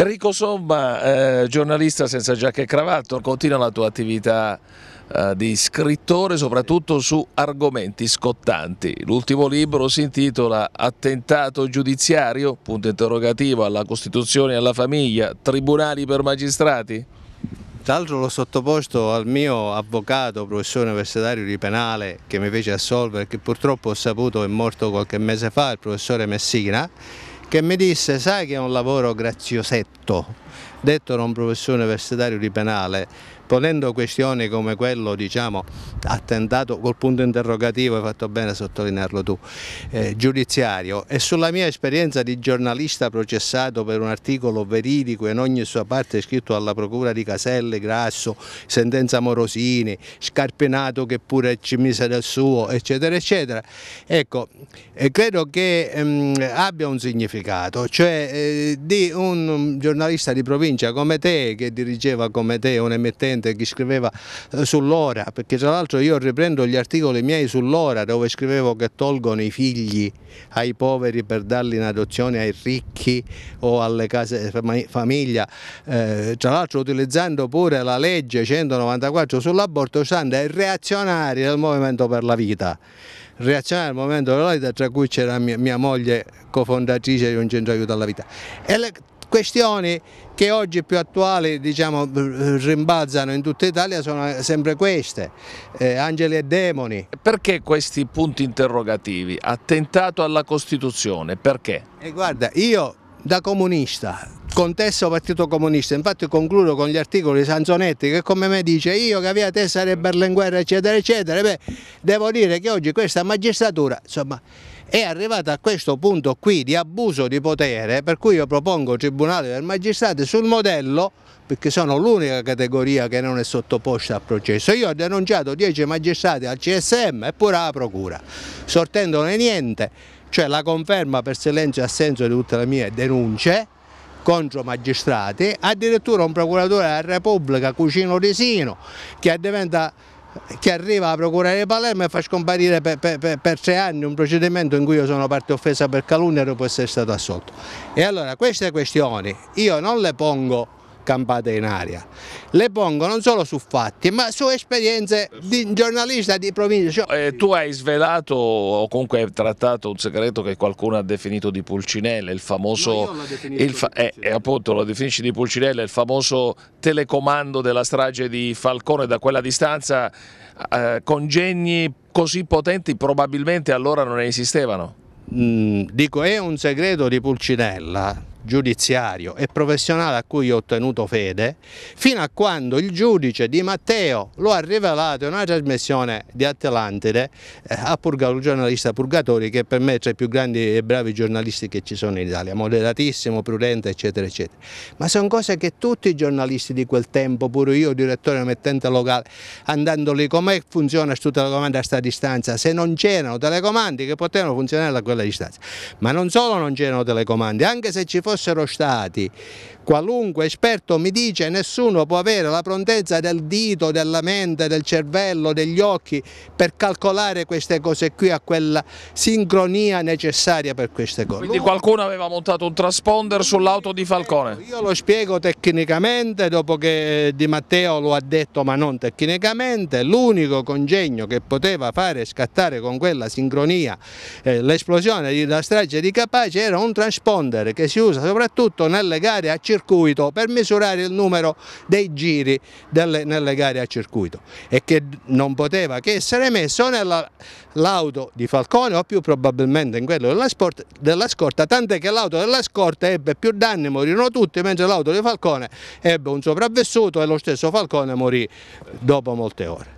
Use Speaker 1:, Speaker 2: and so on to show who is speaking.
Speaker 1: Enrico Somma, eh, giornalista senza giacca e cravatto, continua la tua attività eh, di scrittore soprattutto su argomenti scottanti. L'ultimo libro si intitola Attentato giudiziario, punto interrogativo alla Costituzione
Speaker 2: e alla famiglia, tribunali per magistrati? Tra l'altro l'ho sottoposto al mio avvocato, professore universitario di penale, che mi fece assolvere, che purtroppo ho saputo è morto qualche mese fa, il professore Messina, che mi disse sai che è un lavoro graziosetto detto da un professore universitario di penale, ponendo questioni come quello diciamo, attentato col punto interrogativo, hai fatto bene a sottolinearlo tu, eh, giudiziario e sulla mia esperienza di giornalista processato per un articolo veridico in ogni sua parte scritto alla procura di Caselle, Grasso, sentenza Morosini, Scarpinato che pure ci mise del suo, eccetera, eccetera, ecco, eh, credo che ehm, abbia un significato, cioè eh, di un giornalista di di provincia come te, che dirigeva come te un emittente che scriveva eh, sull'ora, perché tra l'altro io riprendo gli articoli miei sull'ora dove scrivevo che tolgono i figli ai poveri per darli in adozione ai ricchi o alle case eh, famiglia, eh, tra l'altro utilizzando pure la legge 194 sull'aborto usando i reazionari del Movimento per la Vita reazionari al momento della vita, tra cui c'era mia, mia, moglie cofondatrice di un centro aiuto alla vita. E le questioni che oggi più attuali diciamo, rimbalzano in tutta Italia sono sempre queste, eh, angeli e demoni.
Speaker 1: Perché questi punti interrogativi? Attentato alla Costituzione, perché?
Speaker 2: E eh, guarda, io da comunista contesto Partito Comunista. Infatti concludo con gli articoli di Sanzonetti che come me dice io che avevo te sarebbe Berlinguerra eccetera eccetera, beh devo dire che oggi questa magistratura insomma è arrivata a questo punto qui di abuso di potere per cui io propongo Tribunale del Magistrato sul modello perché sono l'unica categoria che non è sottoposta a processo. Io ho denunciato 10 magistrati al CSM e pure alla Procura, sortendone niente, cioè la conferma per silenzio e assenso di tutte le mie denunce, contro magistrati, addirittura un procuratore della Repubblica, Cucino Risino, che diventa che arriva a procurare Palermo e fa scomparire per, per, per, tre anni un procedimento in cui io sono parte offesa per calunnia e dopo essere stato assolto. E allora queste questioni io non le pongo campate in aria. Le pongo non solo su fatti, ma su esperienze di giornalista di provincia. Cioè eh, tu hai svelato o comunque hai
Speaker 1: trattato un segreto che qualcuno ha definito di Pulcinella, il famoso... No, il fa eh, eh, appunto lo definisci di Pulcinella, il famoso telecomando della strage di Falcone da quella distanza, eh, congegni così potenti probabilmente allora non
Speaker 2: esistevano. Mm, dico è un segreto di Pulcinella giudiziario e professionale a cui ho tenuto fede, fino a quando il giudice Di Matteo lo ha rivelato in una trasmissione di Atlantide eh, a Purgato, il giornalista Purgatori che per me è tra i più grandi e bravi giornalisti che ci sono in Italia, moderatissimo, prudente eccetera eccetera, ma sono cose che tutti i giornalisti di quel tempo, pure io direttore mettente locale, andando lì come funziona su telecomanda a sta distanza, se non c'erano telecomandi che potevano funzionare a quella distanza, ma non solo non c'erano telecomandi, anche se ci fosse fossero stati. Qualunque esperto mi dice nessuno può avere la prontezza del dito, della mente, del cervello, degli occhi per calcolare queste cose qui a quella sincronia necessaria per queste cose.
Speaker 1: Quindi qualcuno aveva montato un transponder sull'auto di Falcone? Ecco,
Speaker 2: io lo spiego tecnicamente dopo che eh, Di Matteo lo ha detto ma non tecnicamente, l'unico congegno che poteva fare scattare con quella sincronia eh, l'esplosione della strage di Capace era un transponder che si usa diffusa cioè, soprattutto nelle gare a circuito per misurare il numero dei giri delle, nelle gare a circuito e che non poteva che essere messo nell'auto di Falcone o più probabilmente in quello della, sport, della scorta, tant'è che l'auto della scorta ebbe più danni, morirono tutti, mentre l'auto di Falcone ebbe un sopravvissuto e lo stesso Falcone morì dopo molte ore.